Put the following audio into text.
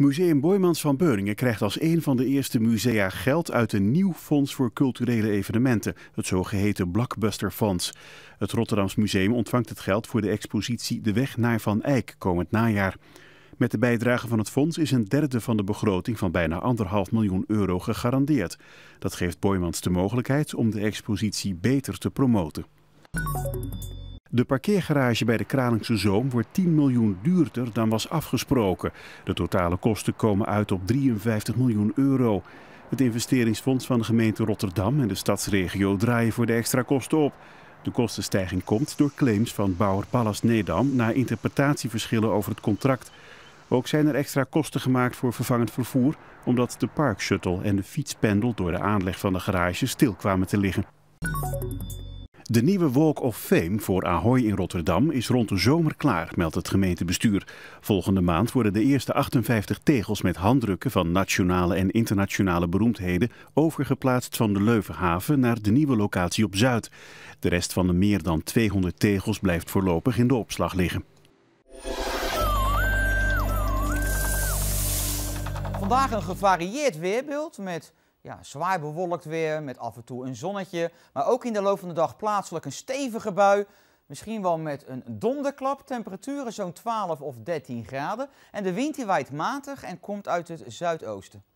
Museum Boijmans van Beuringen krijgt als een van de eerste musea geld uit een nieuw fonds voor culturele evenementen, het zogeheten Blockbuster Fonds. Het Rotterdams Museum ontvangt het geld voor de expositie De Weg naar Van Eyck komend najaar. Met de bijdrage van het fonds is een derde van de begroting van bijna anderhalf miljoen euro gegarandeerd. Dat geeft Boijmans de mogelijkheid om de expositie beter te promoten. De parkeergarage bij de Kralingse Zoom wordt 10 miljoen duurder dan was afgesproken. De totale kosten komen uit op 53 miljoen euro. Het investeringsfonds van de gemeente Rotterdam en de stadsregio draaien voor de extra kosten op. De kostenstijging komt door claims van bouwer Pallas Nedam na interpretatieverschillen over het contract. Ook zijn er extra kosten gemaakt voor vervangend vervoer, omdat de parkshuttle en de fietspendel door de aanleg van de garage stil kwamen te liggen. De nieuwe Walk of Fame voor Ahoy in Rotterdam is rond de zomer klaar, meldt het gemeentebestuur. Volgende maand worden de eerste 58 tegels met handdrukken van nationale en internationale beroemdheden overgeplaatst van de Leuvenhaven naar de nieuwe locatie op Zuid. De rest van de meer dan 200 tegels blijft voorlopig in de opslag liggen. Vandaag een gevarieerd weerbeeld met ja, zwaar bewolkt weer met af en toe een zonnetje. Maar ook in de loop van de dag plaatselijk een stevige bui. Misschien wel met een donderklap, temperaturen zo'n 12 of 13 graden. En de wind die waait matig en komt uit het zuidoosten.